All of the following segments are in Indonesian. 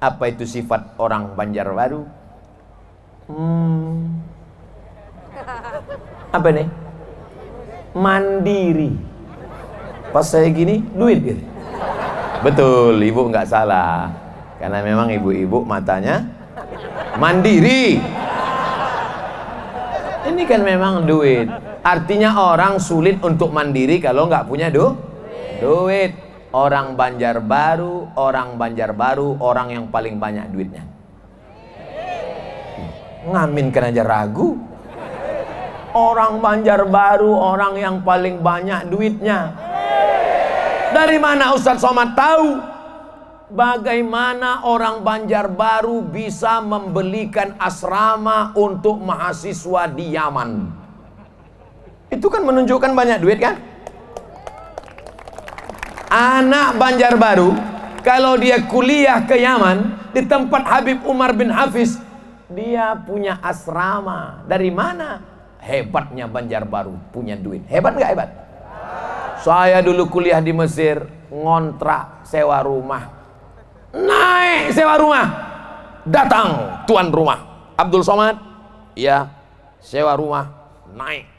Apa itu sifat orang Banjarbaru? Hmm. Apa nih? Mandiri. Pas saya gini, duit gitu. Betul, ibu nggak salah. Karena memang ibu-ibu matanya mandiri. Ini kan memang duit. Artinya orang sulit untuk mandiri kalau nggak punya du duit. duit. Orang Banjarbaru, orang Banjarbaru, orang yang paling banyak duitnya. Ngamin kan aja ragu. Orang Banjarbaru, orang yang paling banyak duitnya. Dari mana Ustadz Somad tahu? Bagaimana orang Banjarbaru bisa membelikan asrama untuk mahasiswa di Yaman? Itu kan menunjukkan banyak duit kan? anak Banjarbaru kalau dia kuliah ke Yaman di tempat Habib Umar bin Hafiz dia punya asrama dari mana hebatnya Banjarbaru punya duit hebat nggak hebat saya dulu kuliah di Mesir ngontrak sewa rumah naik sewa rumah datang tuan rumah Abdul Somad ya sewa rumah naik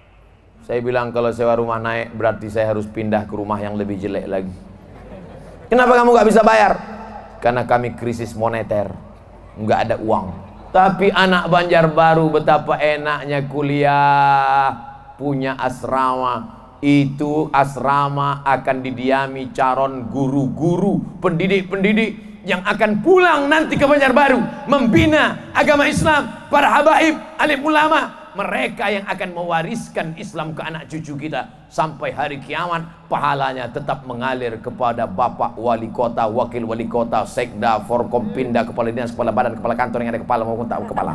saya bilang kalau sewa rumah naik berarti saya harus pindah ke rumah yang lebih jelek lagi. Kenapa kamu nggak bisa bayar? Karena kami krisis moneter, nggak ada uang. Tapi anak Banjarbaru betapa enaknya kuliah, punya asrama. Itu asrama akan didiami calon guru-guru, pendidik-pendidik yang akan pulang nanti ke Banjarbaru membina agama Islam, para habaib, alim ulama, mereka yang akan mewariskan Islam ke anak cucu kita sampai hari kiamat pahalanya tetap mengalir kepada bapak wali kota wakil wali kota sekda forkompinda kepala dinas kepala badan kepala kantor yang ada kepala maupun tak kepala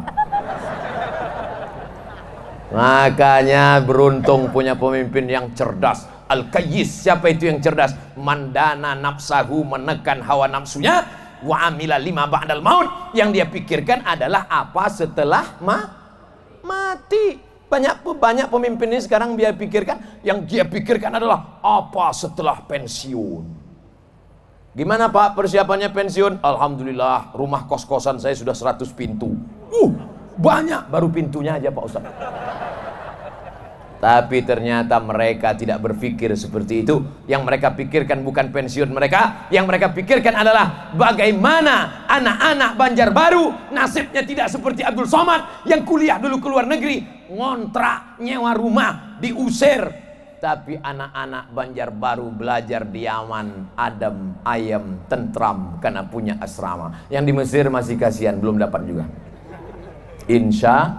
makanya beruntung punya pemimpin yang cerdas al-kayyis siapa itu yang cerdas mandana nafsahu menekan hawa nafsunya wa amila lima ba'dal maut yang dia pikirkan adalah apa setelah mati mati. Banyak banyak pemimpin ini sekarang dia pikirkan, yang dia pikirkan adalah apa setelah pensiun. Gimana Pak persiapannya pensiun? Alhamdulillah, rumah kos-kosan saya sudah 100 pintu. Uh, banyak baru pintunya aja Pak ustadz tapi ternyata mereka tidak berpikir seperti itu. Yang mereka pikirkan bukan pensiun mereka. Yang mereka pikirkan adalah bagaimana anak-anak Banjarbaru nasibnya tidak seperti Abdul Somad yang kuliah dulu ke luar negeri, ngontrak, nyewa rumah, diusir. Tapi anak-anak Banjarbaru belajar di Yaman, adem, ayam, tentram karena punya asrama. Yang di Mesir masih kasihan, belum dapat juga. Insya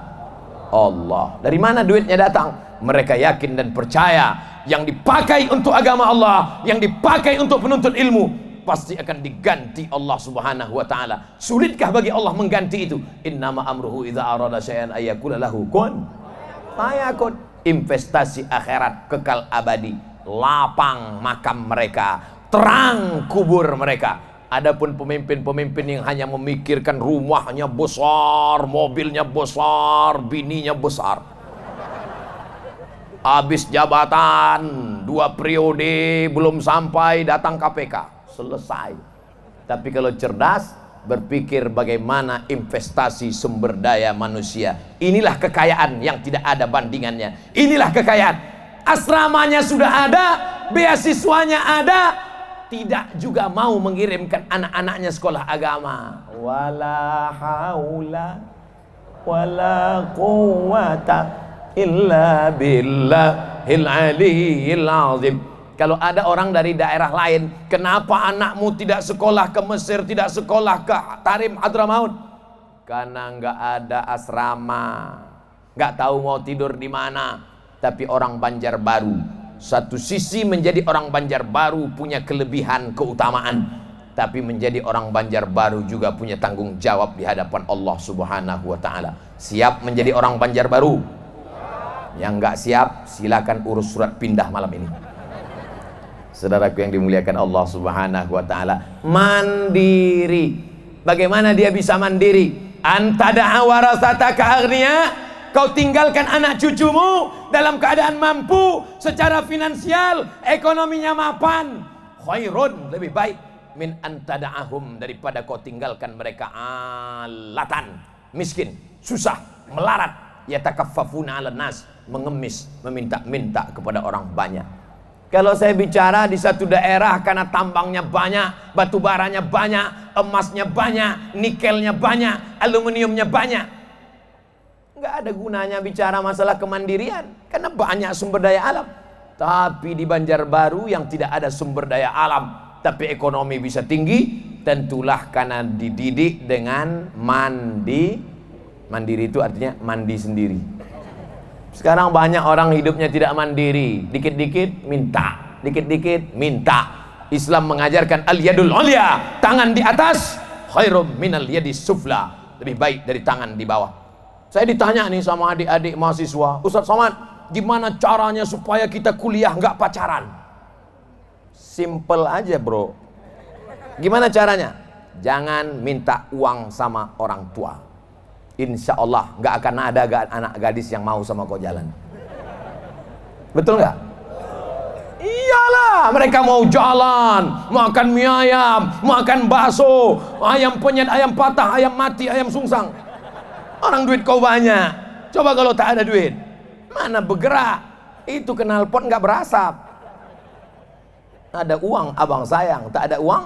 Allah. Dari mana duitnya datang? mereka yakin dan percaya yang dipakai untuk agama Allah, yang dipakai untuk penuntut ilmu pasti akan diganti Allah Subhanahu wa taala. Sulitkah bagi Allah mengganti itu? Innama amruhu idza arada syai'an ayakula lahu kun fayakun. Investasi akhirat kekal abadi, lapang makam mereka, terang kubur mereka. Adapun pemimpin-pemimpin yang hanya memikirkan rumahnya besar, mobilnya besar, bininya besar, Habis jabatan, dua periode, belum sampai datang KPK. Selesai. Tapi kalau cerdas, berpikir bagaimana investasi sumber daya manusia. Inilah kekayaan yang tidak ada bandingannya. Inilah kekayaan. Asramanya sudah ada, beasiswanya ada, tidak juga mau mengirimkan anak-anaknya sekolah agama. Wala haula illa billahil aliyil azim kalau ada orang dari daerah lain, kenapa anakmu tidak sekolah ke Mesir, tidak sekolah ke Tarim Hadramaut? Karena nggak ada asrama, nggak tahu mau tidur di mana. Tapi orang Banjarbaru, satu sisi menjadi orang Banjarbaru punya kelebihan keutamaan, tapi menjadi orang Banjarbaru juga punya tanggung jawab di hadapan Allah Subhanahu wa taala. Siap menjadi orang Banjarbaru? Yang nggak siap, silakan urus surat pindah malam ini. Saudaraku yang dimuliakan Allah Subhanahu wa taala, mandiri. Bagaimana dia bisa mandiri? Antada warasata keagnia Kau tinggalkan anak cucumu dalam keadaan mampu secara finansial, ekonominya mapan. Khairun lebih baik min antadaahum daripada kau tinggalkan mereka alatan, miskin, susah, melarat, yatakaffafuna 'alan nas mengemis, meminta-minta kepada orang banyak. Kalau saya bicara di satu daerah karena tambangnya banyak, batu baranya banyak, emasnya banyak, nikelnya banyak, aluminiumnya banyak. Enggak ada gunanya bicara masalah kemandirian karena banyak sumber daya alam. Tapi di Banjarbaru yang tidak ada sumber daya alam, tapi ekonomi bisa tinggi, tentulah karena dididik dengan mandi. Mandiri itu artinya mandi sendiri. Sekarang banyak orang hidupnya tidak mandiri, dikit-dikit minta, dikit-dikit minta. Islam mengajarkan al yadul ulia, tangan di atas khairum minal yadi sufla, lebih baik dari tangan di bawah. Saya ditanya nih sama adik-adik mahasiswa, Ustaz Somad, gimana caranya supaya kita kuliah nggak pacaran? Simple aja bro. Gimana caranya? Jangan minta uang sama orang tua. Insya Allah nggak akan ada anak gadis yang mau sama kau jalan. Betul nggak? Iyalah, mereka mau jalan, makan mie ayam, makan bakso, ayam penyet, ayam patah, ayam mati, ayam sungsang. Orang duit kau banyak. Coba kalau tak ada duit, mana bergerak? Itu kenal pot nggak berasap. Ada uang, abang sayang. Tak ada uang?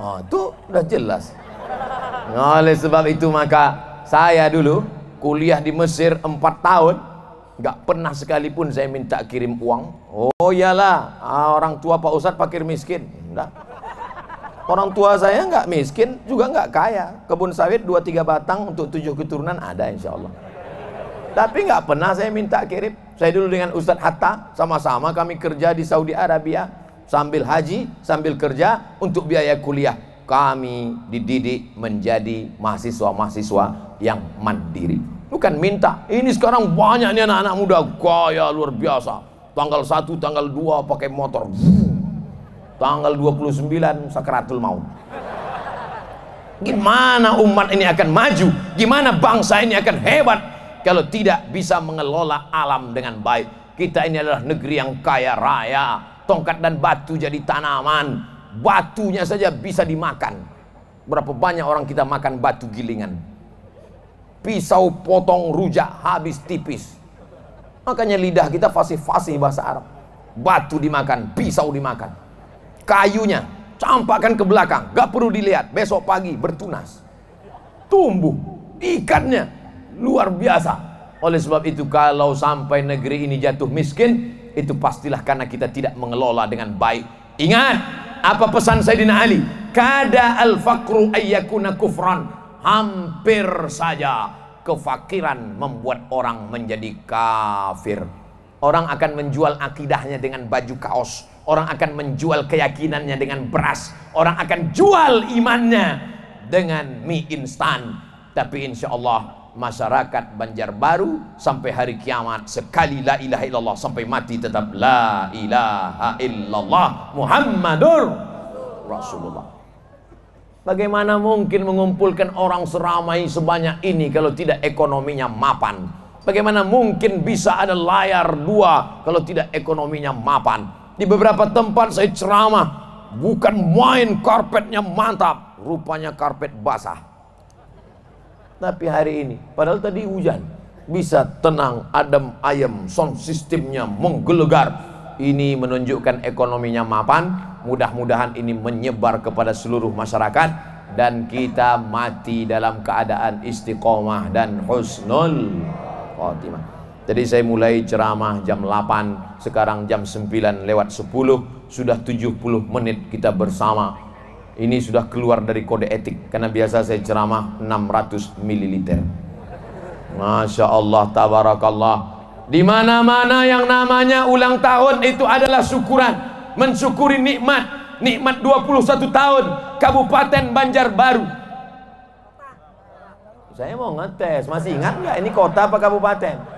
Oh, itu udah jelas. Nah, oleh sebab itu maka saya dulu kuliah di Mesir 4 tahun nggak pernah sekalipun saya minta kirim uang. Oh iyalah, ah, orang tua Pak Ustadz pakir miskin. Enggak. Orang tua saya nggak miskin, juga nggak kaya. Kebun sawit 2-3 batang untuk tujuh keturunan ada insya Allah. Tapi nggak pernah saya minta kirim. Saya dulu dengan Ustadz Hatta, sama-sama kami kerja di Saudi Arabia. Sambil haji, sambil kerja untuk biaya kuliah kami dididik menjadi mahasiswa-mahasiswa yang mandiri. Bukan minta. Ini sekarang banyak nih anak-anak muda gaya luar biasa. Tanggal 1, tanggal 2 pakai motor. Tanggal 29 sakratul maut. Gimana umat ini akan maju? Gimana bangsa ini akan hebat kalau tidak bisa mengelola alam dengan baik? Kita ini adalah negeri yang kaya raya. Tongkat dan batu jadi tanaman batunya saja bisa dimakan. Berapa banyak orang kita makan batu gilingan. Pisau potong rujak habis tipis. Makanya lidah kita fasih-fasih bahasa Arab. Batu dimakan, pisau dimakan. Kayunya campakkan ke belakang, gak perlu dilihat. Besok pagi bertunas. Tumbuh ikannya luar biasa. Oleh sebab itu kalau sampai negeri ini jatuh miskin, itu pastilah karena kita tidak mengelola dengan baik. Ingat, apa pesan Sayyidina Ali? Kada al-faqru ayyakuna kufran. Hampir saja kefakiran membuat orang menjadi kafir. Orang akan menjual akidahnya dengan baju kaos. Orang akan menjual keyakinannya dengan beras. Orang akan jual imannya dengan mie instan. Tapi insya Allah masyarakat Banjarbaru sampai hari kiamat sekali la ilaha illallah sampai mati tetap la ilaha illallah Muhammadur Rasulullah. Bagaimana mungkin mengumpulkan orang seramai sebanyak ini kalau tidak ekonominya mapan? Bagaimana mungkin bisa ada layar dua kalau tidak ekonominya mapan? Di beberapa tempat saya ceramah, bukan main karpetnya mantap, rupanya karpet basah. Tapi hari ini, padahal tadi hujan, bisa tenang, adem, ayem, sound sistemnya menggelegar. Ini menunjukkan ekonominya mapan, mudah-mudahan ini menyebar kepada seluruh masyarakat dan kita mati dalam keadaan istiqomah dan husnul khotimah. Jadi saya mulai ceramah jam 8, sekarang jam 9 lewat 10, sudah 70 menit kita bersama ini sudah keluar dari kode etik karena biasa saya ceramah 600 ml. Masya Allah, tabarakallah. Di mana-mana yang namanya ulang tahun itu adalah syukuran, mensyukuri nikmat. Nikmat 21 tahun Kabupaten Banjarbaru. Saya mau ngetes, masih ingat nggak ini kota apa kabupaten?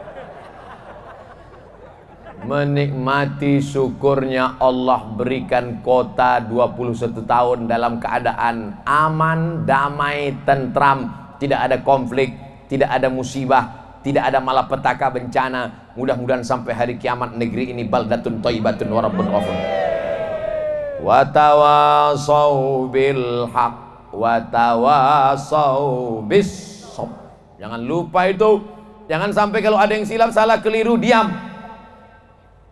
menikmati syukurnya Allah berikan kota 21 tahun dalam keadaan aman, damai, tentram, tidak ada konflik, tidak ada musibah, tidak ada malapetaka bencana. Mudah-mudahan sampai hari kiamat negeri ini baldatun thayyibatun wa rabbun ghafur. Wa tawasau bil haq wa bis Jangan lupa itu. Jangan sampai kalau ada yang silap salah keliru diam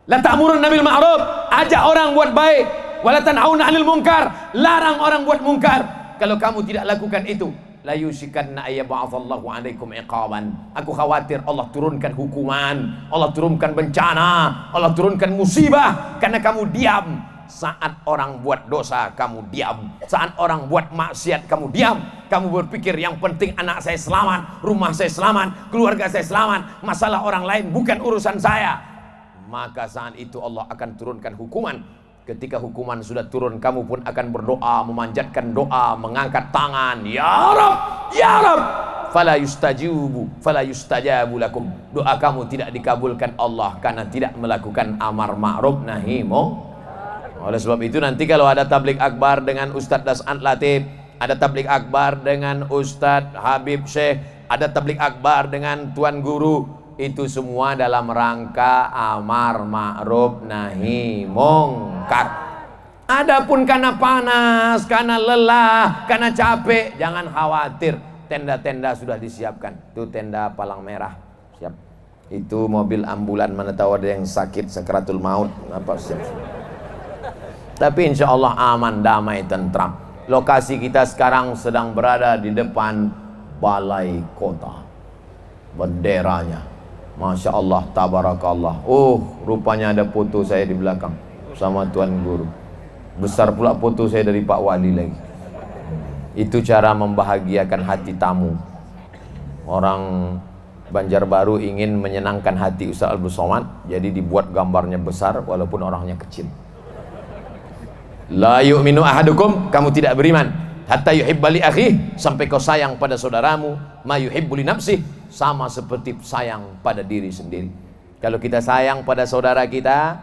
La ta'muru nabil ma'ruf, ajak orang buat baik. la tanhauna 'anil munkar, larang orang buat mungkar. Kalau kamu tidak lakukan itu, la yushikanna ayyaba'athallahu 'alaikum iqaban. Aku khawatir Allah turunkan hukuman, Allah turunkan bencana, Allah turunkan musibah karena kamu diam. Saat orang buat dosa kamu diam Saat orang buat maksiat kamu diam Kamu berpikir yang penting anak saya selamat Rumah saya selamat Keluarga saya selamat Masalah orang lain bukan urusan saya maka saat itu Allah akan turunkan hukuman Ketika hukuman sudah turun, kamu pun akan berdoa, memanjatkan doa, mengangkat tangan. Ya Rab, Ya Rab. Fala yustajibu, fala yustajabu lakum. Doa kamu tidak dikabulkan Allah karena tidak melakukan amar ma'ruf nahi Oleh sebab itu nanti kalau ada tablik akbar dengan Ustadz Dasant Latif, ada tablik akbar dengan Ustadz Habib Syekh, ada tablik akbar dengan Tuan Guru, itu semua dalam rangka amar ma'ruf nahi mungkar. Adapun karena panas, karena lelah, karena capek, jangan khawatir. Tenda-tenda sudah disiapkan. Itu tenda palang merah. Siap. Itu mobil ambulan mana tahu ada yang sakit sakratul maut. Apa siap. Tapi insya Allah aman, damai, tentram. Lokasi kita sekarang sedang berada di depan balai kota. Benderanya Masya Allah, tabarakallah. Oh, rupanya ada foto saya di belakang sama Tuan Guru. Besar pula foto saya dari Pak Wali lagi. Itu cara membahagiakan hati tamu. Orang Banjarbaru ingin menyenangkan hati Ustaz Abdul Somad, jadi dibuat gambarnya besar walaupun orangnya kecil. La yu'minu ahadukum, kamu tidak beriman hatta yuhibba li akhi sampai kau sayang pada saudaramu ma yuhibbu li sama seperti sayang pada diri sendiri. Kalau kita sayang pada saudara kita,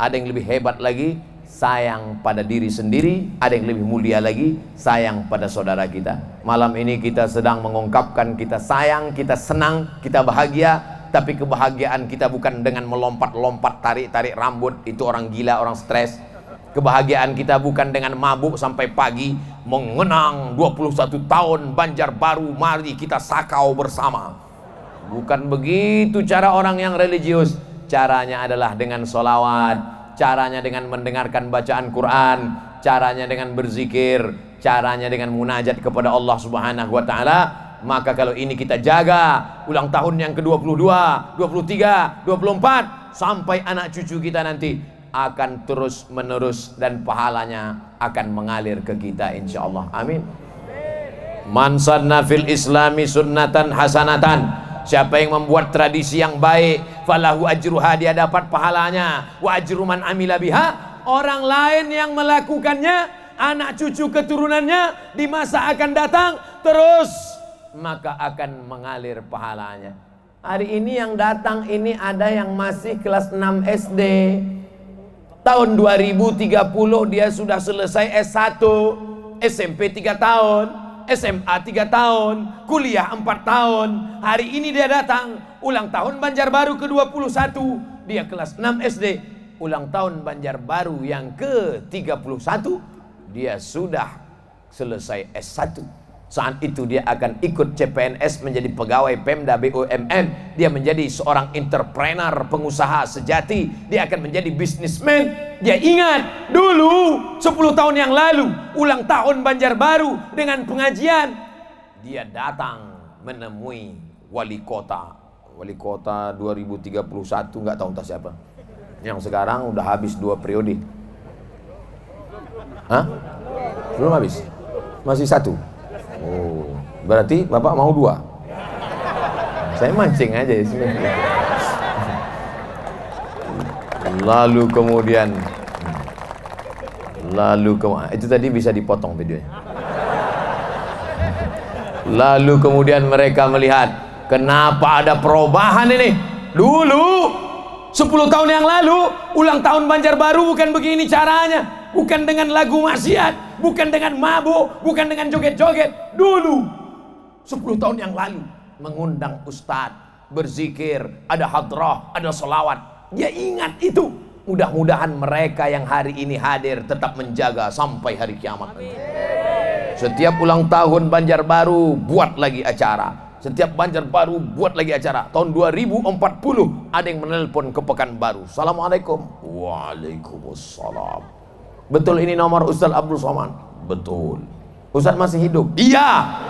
ada yang lebih hebat lagi, sayang pada diri sendiri, ada yang lebih mulia lagi, sayang pada saudara kita. Malam ini kita sedang mengungkapkan kita sayang, kita senang, kita bahagia, tapi kebahagiaan kita bukan dengan melompat-lompat, tarik-tarik rambut, itu orang gila, orang stres. Kebahagiaan kita bukan dengan mabuk sampai pagi, mengenang 21 tahun Banjar Baru, mari kita sakau bersama. Bukan begitu cara orang yang religius. Caranya adalah dengan solawat, caranya dengan mendengarkan bacaan Quran, caranya dengan berzikir, caranya dengan munajat kepada Allah Subhanahu wa taala. Maka kalau ini kita jaga ulang tahun yang ke-22, 23, 24 sampai anak cucu kita nanti akan terus menerus dan pahalanya akan mengalir ke kita insya Allah. Amin. Man sanna fil islami sunnatan hasanatan Siapa yang membuat tradisi yang baik, falahu ajruha dia dapat pahalanya. Wa ajru man amila biha, orang lain yang melakukannya, anak cucu keturunannya di masa akan datang terus maka akan mengalir pahalanya. Hari ini yang datang ini ada yang masih kelas 6 SD. Tahun 2030 dia sudah selesai S1, SMP 3 tahun. SMA 3 tahun, kuliah 4 tahun. Hari ini dia datang, ulang tahun Banjarbaru ke-21. Dia kelas 6 SD, ulang tahun Banjarbaru yang ke-31. Dia sudah selesai S1. Saat itu dia akan ikut CPNS menjadi pegawai Pemda BUMN. Dia menjadi seorang entrepreneur, pengusaha sejati. Dia akan menjadi bisnismen. Dia ingat dulu 10 tahun yang lalu ulang tahun Banjarbaru dengan pengajian. Dia datang menemui wali kota. Wali kota 2031 nggak tahu entah siapa. Yang sekarang udah habis dua periode. Hah? Belum habis? Masih satu? Oh, berarti Bapak mau dua? Saya mancing aja di sini. Lalu kemudian lalu kemudian itu tadi bisa dipotong videonya. Lalu kemudian mereka melihat kenapa ada perubahan ini? Dulu 10 tahun yang lalu ulang tahun Banjarbaru bukan begini caranya bukan dengan lagu maksiat, bukan dengan mabuk, bukan dengan joget-joget. Dulu, 10 tahun yang lalu, mengundang ustadz, berzikir, ada hadrah, ada solawat. Dia ingat itu. Mudah-mudahan mereka yang hari ini hadir tetap menjaga sampai hari kiamat. Amin. Setiap ulang tahun Banjarbaru buat lagi acara. Setiap Banjarbaru buat lagi acara. Tahun 2040 ada yang menelpon ke Pekanbaru. Assalamualaikum. Waalaikumsalam. Betul ini nomor Ustaz Abdul Somad? Betul. Ustaz masih hidup? Iya.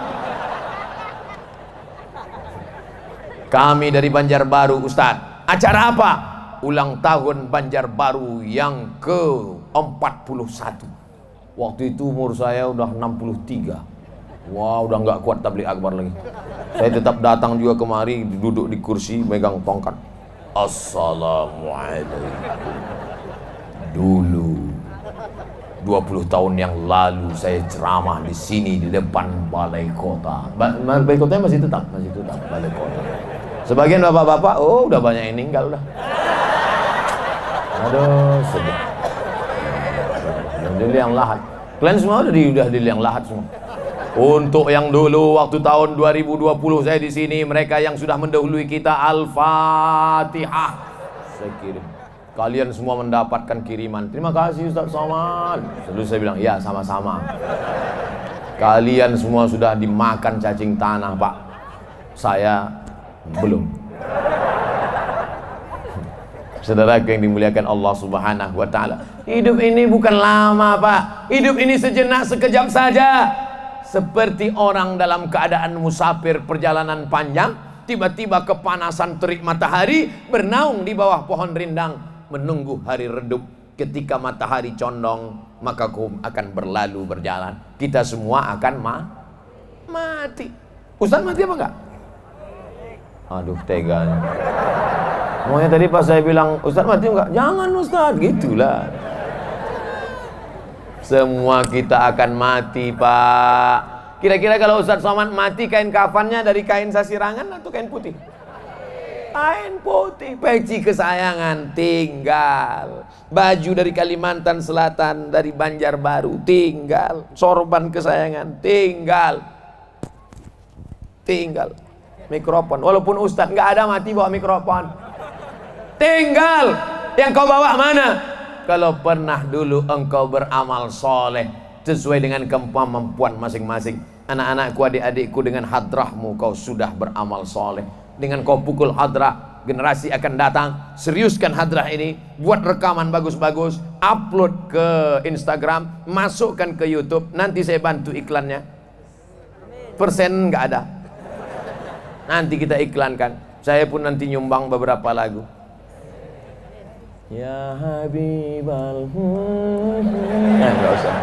Kami dari Banjarbaru, Ustaz. Acara apa? Ulang tahun Banjarbaru yang ke-41. Waktu itu umur saya udah 63. Wah, wow, udah nggak kuat tablik akbar lagi. Saya tetap datang juga kemari, duduk di kursi, megang tongkat. Assalamualaikum. Dulu 20 tahun yang lalu saya ceramah di sini di depan balai kota. Ba balai kotanya masih tetap, masih tetap balai kota. Sebagian bapak-bapak, oh udah banyak yang meninggal, udah. Aduh, sedih. Yang lahat. Kalian semua udah di udah di yang lahat semua. Untuk yang dulu waktu tahun 2020 saya di sini, mereka yang sudah mendahului kita Al-Fatihah. Saya kirim. Kalian semua mendapatkan kiriman. Terima kasih Ustaz Somad. Lalu saya bilang, ya sama-sama. Kalian semua sudah dimakan cacing tanah, Pak. Saya belum. Saudara yang dimuliakan Allah Subhanahu wa taala. Hidup ini bukan lama, Pak. Hidup ini sejenak sekejap saja. Seperti orang dalam keadaan musafir perjalanan panjang, tiba-tiba kepanasan terik matahari, bernaung di bawah pohon rindang menunggu hari redup ketika matahari condong maka kaum akan berlalu berjalan kita semua akan ma mati Ustaz mati apa enggak aduh teganya maunya tadi pas saya bilang Ustaz mati enggak jangan Ustaz gitulah semua kita akan mati Pak kira-kira kalau Ustaz Somad mati kain kafannya dari kain sasirangan atau kain putih kain putih peci kesayangan tinggal baju dari Kalimantan Selatan dari Banjarbaru tinggal sorban kesayangan tinggal tinggal mikrofon walaupun Ustadz nggak ada mati bawa mikrofon tinggal yang kau bawa mana kalau pernah dulu engkau beramal soleh sesuai dengan kemampuan masing-masing anak-anakku adik-adikku dengan hadrahmu kau sudah beramal soleh dengan kau pukul hadrah generasi akan datang seriuskan hadrah ini buat rekaman bagus-bagus upload ke Instagram masukkan ke YouTube nanti saya bantu iklannya persen nggak ada nanti kita iklankan saya pun nanti nyumbang beberapa lagu Ya Habibal Nah, usah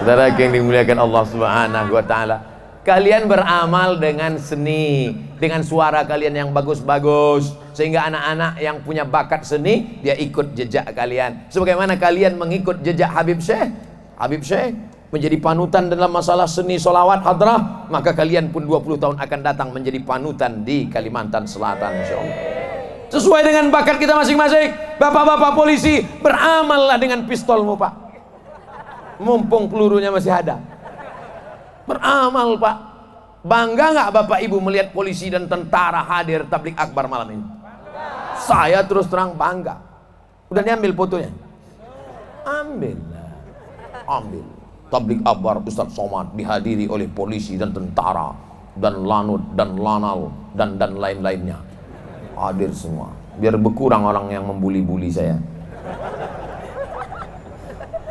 Saudara yang dimuliakan Allah Subhanahu wa taala, Kalian beramal dengan seni, dengan suara kalian yang bagus-bagus, sehingga anak-anak yang punya bakat seni dia ikut jejak kalian. Sebagaimana kalian mengikut jejak Habib Syekh, Habib Syekh menjadi panutan dalam masalah seni solawat hadrah, maka kalian pun 20 tahun akan datang menjadi panutan di Kalimantan Selatan Sesuai dengan bakat kita masing-masing. Bapak-bapak polisi, beramallah dengan pistolmu, Pak. Mumpung pelurunya masih ada. Beramal pak. Bangga nggak bapak ibu melihat polisi dan tentara hadir tablik akbar malam ini? Bangga. Saya terus terang bangga. Udah diambil fotonya? Ambil. Ambil. Tablik akbar Ustaz Somad dihadiri oleh polisi dan tentara dan lanut dan lanal dan dan lain-lainnya hadir semua biar berkurang orang yang membuli-buli saya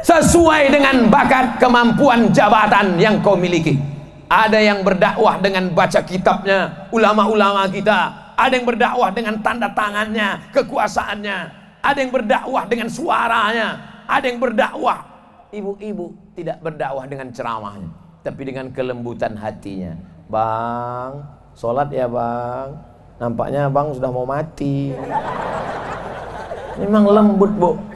sesuai dengan bakat kemampuan jabatan yang kau miliki ada yang berdakwah dengan baca kitabnya ulama-ulama kita ada yang berdakwah dengan tanda tangannya kekuasaannya ada yang berdakwah dengan suaranya ada yang berdakwah ibu-ibu tidak berdakwah dengan ceramahnya tapi dengan kelembutan hatinya bang sholat ya bang nampaknya bang sudah mau mati memang lembut bu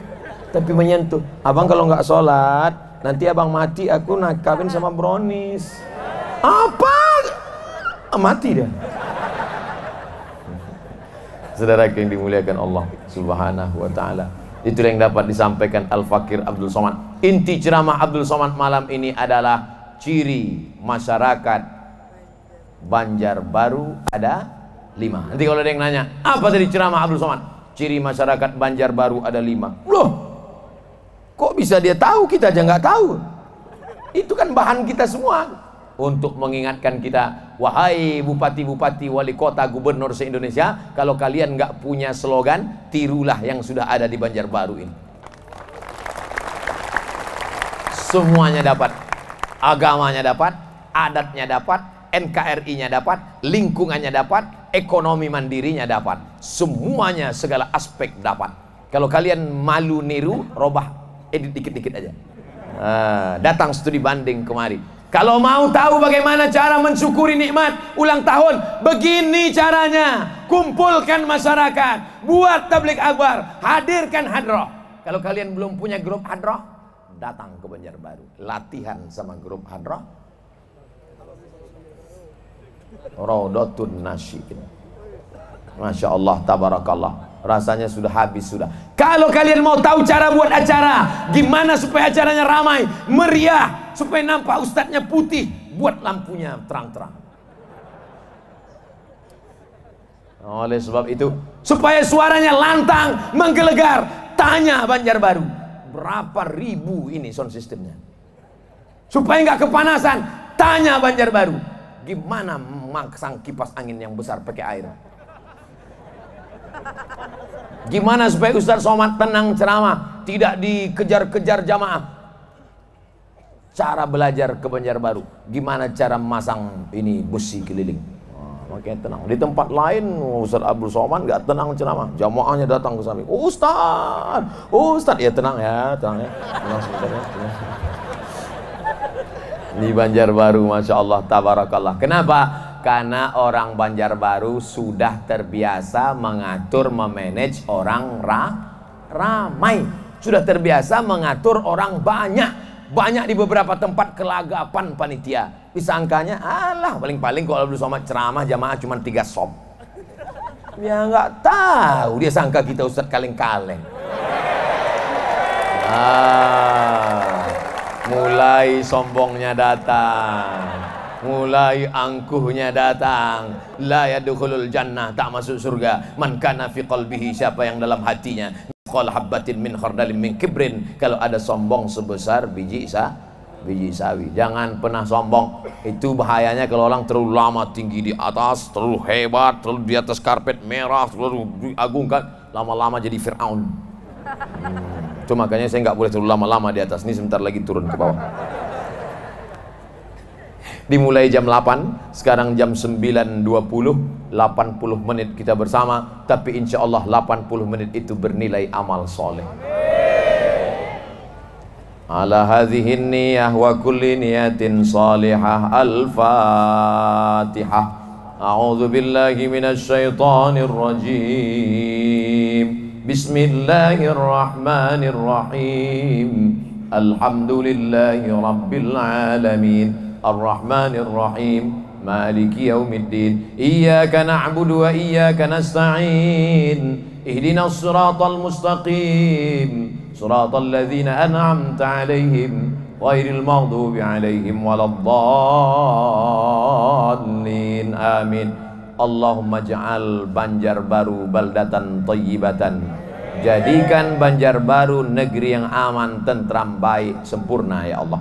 tapi menyentuh. Abang kalau nggak sholat, nanti abang mati aku nak kawin sama Bronis. Apa? Ah, mati dia. Saudara yang dimuliakan Allah Subhanahu wa taala. itu yang dapat disampaikan Al-Fakir Abdul Somad. Inti ceramah Abdul Somad malam ini adalah ciri masyarakat Banjarbaru ada lima. Nanti kalau ada yang nanya, apa tadi ceramah Abdul Somad? Ciri masyarakat Banjarbaru ada lima. Loh, Kok bisa dia tahu kita aja nggak tahu? Itu kan bahan kita semua untuk mengingatkan kita, wahai bupati-bupati, wali kota, gubernur se-Indonesia, kalau kalian nggak punya slogan, tirulah yang sudah ada di Banjarbaru ini. Semuanya dapat. Agamanya dapat, adatnya dapat, NKRI-nya dapat, lingkungannya dapat, ekonomi mandirinya dapat. Semuanya segala aspek dapat. Kalau kalian malu niru, robah edit eh, dikit-dikit aja. Uh, datang studi banding kemari. Kalau mau tahu bagaimana cara mensyukuri nikmat ulang tahun, begini caranya. Kumpulkan masyarakat, buat tablik akbar, hadirkan hadroh. Kalau kalian belum punya grup hadroh, datang ke Banjarbaru. Latihan sama grup hadroh. Masya Allah, tabarakallah rasanya sudah habis sudah. Kalau kalian mau tahu cara buat acara, gimana supaya acaranya ramai, meriah, supaya nampak ustadznya putih, buat lampunya terang-terang. Oleh sebab itu, supaya suaranya lantang, menggelegar, tanya Banjarbaru, berapa ribu ini sound systemnya? Supaya nggak kepanasan, tanya Banjarbaru, gimana sang kipas angin yang besar pakai air? Gimana supaya Ustaz Somad tenang ceramah, tidak dikejar-kejar jamaah? Cara belajar ke Banjarbaru, gimana cara masang ini besi keliling? makanya tenang. Di tempat lain Ustaz Abdul Somad gak tenang ceramah, jamaahnya datang ke samping. Ustaz, Ustaz ya tenang ya, tenang ya, tenang sebentar ya. di Banjarbaru Masya Allah Tabarakallah kenapa? karena orang Banjarbaru sudah terbiasa mengatur memanage orang ra ramai sudah terbiasa mengatur orang banyak banyak di beberapa tempat kelagapan panitia. angkanya alah paling-paling kalau belum sama ceramah jamaah cuma tiga sob. Dia ya, nggak tahu, dia sangka kita Ustadz kaleng-kaleng. Ah, mulai sombongnya datang mulai angkuhnya datang la yadkhulul jannah tak masuk surga man kana fi qalbihi siapa yang dalam hatinya qal habbatin min khardalin min kibrin kalau ada sombong sebesar biji sa biji sawi jangan pernah sombong itu bahayanya kalau orang terlalu lama tinggi di atas terlalu hebat terlalu di atas karpet merah terlalu diagungkan lama-lama jadi Fir'aun hmm. itu makanya saya nggak boleh terlalu lama-lama di atas ini sebentar lagi turun ke bawah dimulai jam 8 sekarang jam 9.20 80 menit kita bersama tapi insya Allah 80 menit itu bernilai amal soleh ala hadhihin niyah wa kulli niyatin salihah al-fatihah a'udhu billahi minasy syaitonir rajim bismillahirrahmanirrahim alhamdulillahi rabbil alamin الرحمن الرحيم مالك يوم الدين إياك نعبد وإياك نستعين اهدنا الصراط المستقيم صراط الذين أنعمت عليهم غير المغضوب عليهم ولا الضالين آمين اللهم اجعل بنجر بارو بلدة طيبة Jadikan Banjarbaru negeri yang aman, tentram, baik, sempurna ya Allah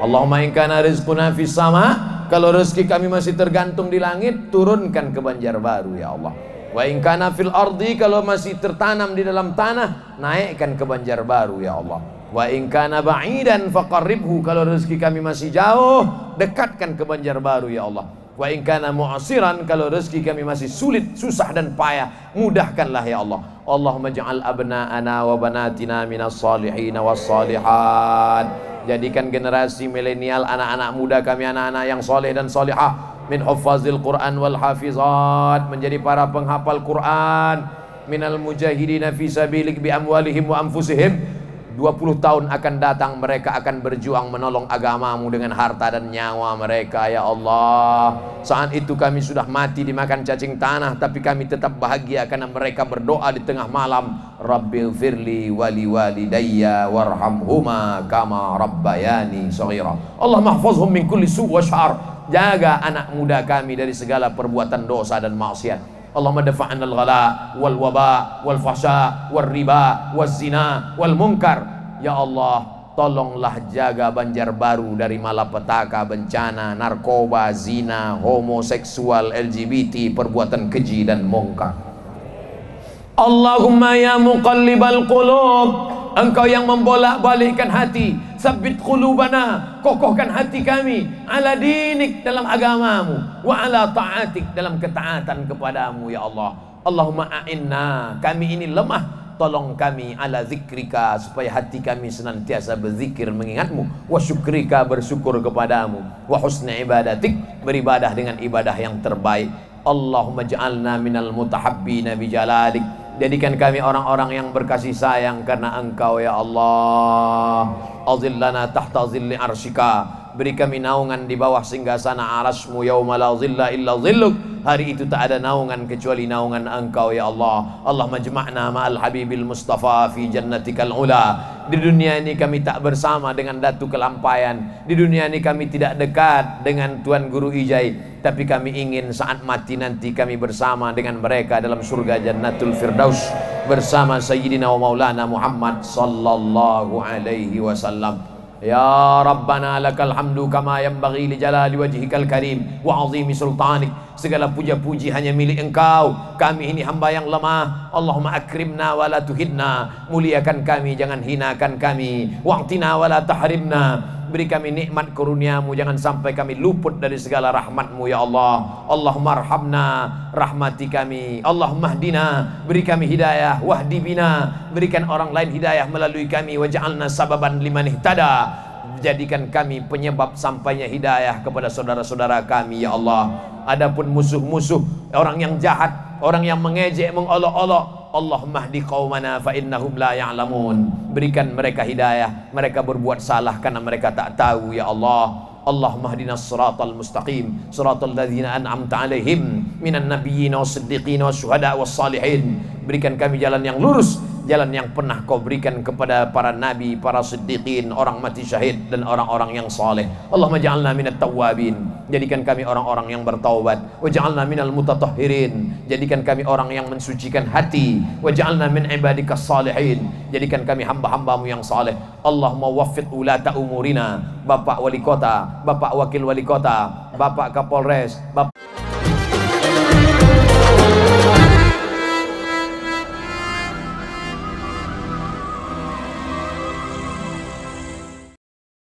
Allahumma inkana rizquna fis sama kalau rezeki kami masih tergantung di langit turunkan ke baru ya Allah wa inkana fil ardi kalau masih tertanam di dalam tanah naikkan ke baru ya Allah wa inkana ba'idan faqarribhu kalau rezeki kami masih jauh dekatkan ke baru ya Allah Wa ingkana mu'asiran kalau rezeki kami masih sulit, susah dan payah, mudahkanlah ya Allah. Allahumma ja'al abna'ana wa banatina minas salihin wa salihan Jadikan generasi milenial anak-anak muda kami anak-anak yang salih dan salihah min hufazil Quran wal hafizat menjadi para penghafal Quran minal mujahidina fi bilik bi amwalihim wa anfusihim 20 tahun akan datang mereka akan berjuang menolong agamamu dengan harta dan nyawa mereka ya Allah. Saat itu kami sudah mati dimakan cacing tanah tapi kami tetap bahagia karena mereka berdoa di tengah malam. Rabbil firli wali walidayya warhamhuma kama rabbayani sohira Allah mahfuzhum min kulli su' wa syar. Jaga anak muda kami dari segala perbuatan dosa dan maksiat. Allahumma dafa'an al-ghala wal waba wal fasha wal riba wal zina wal munkar ya Allah tolonglah jaga banjar baru dari malapetaka bencana narkoba zina homoseksual LGBT perbuatan keji dan mungkar Allahumma ya muqallibal qulub engkau yang membolak-balikkan hati Sabit qulubana, kokohkan hati kami ala dinik dalam agamamu wa ala taatik dalam ketaatan kepadamu ya Allah. Allahumma a'inna, kami ini lemah, tolong kami ala zikrika supaya hati kami senantiasa berzikir mengingatmu wa syukrika bersyukur kepadamu wa husna ibadatik beribadah dengan ibadah yang terbaik Allahumma ja'alna minal mutahabbina nabi jaladik Jadikan kami orang-orang yang berkasih sayang karena Engkau ya Allah. Azillana tahta zilli arsyika beri kami naungan di bawah singgasana arasmu yauma la zilla illa zilluk hari itu tak ada naungan kecuali naungan engkau ya Allah Allah majma'na ma'al habibil mustafa fi jannatikal ula di dunia ini kami tak bersama dengan datu kelampayan di dunia ini kami tidak dekat dengan tuan guru ijai tapi kami ingin saat mati nanti kami bersama dengan mereka dalam surga jannatul firdaus bersama sayyidina wa maulana Muhammad sallallahu alaihi wasallam Ya Rabbana lakal hamdu kama yang bagi li jalali wajihikal karim wa azimi sultanik segala puja-puji hanya milik engkau kami ini hamba yang lemah Allahumma akrimna wa la tuhidna muliakan kami jangan hinakan kami wa'tina wa la tahrimna beri kami nikmat kurniamu jangan sampai kami luput dari segala rahmatmu ya Allah Allahumma arhamna rahmati kami Allahumma hdina beri kami hidayah wahdi bina berikan orang lain hidayah melalui kami waj'alna sababan liman ihtada jadikan kami penyebab sampainya hidayah kepada saudara-saudara kami ya Allah adapun musuh-musuh orang yang jahat orang yang mengejek mengolok-olok Allahummahdi qaumana fa innahum la ya'lamun. Berikan mereka hidayah. Mereka berbuat salah karena mereka tak tahu ya Allah. Allah Allahummahdina siratal mustaqim, siratal ladzina an'amta 'alaihim minan nabiyyin was siddiqin was syuhada was salihin. Berikan kami jalan yang lurus jalan yang pernah kau berikan kepada para nabi, para siddiqin, orang mati syahid dan orang-orang yang saleh. Allah ja'alna minat tawabin. Jadikan kami orang-orang yang bertawabat. Wa ja'alna minal mutatahhirin. Jadikan kami orang yang mensucikan hati. Wa ja'alna min ibadika salihin. Jadikan kami hamba-hambamu yang saleh. Allahumma waffiq ulata umurina. Bapak wali kota, bapak wakil wali kota, bapak kapolres, bapak...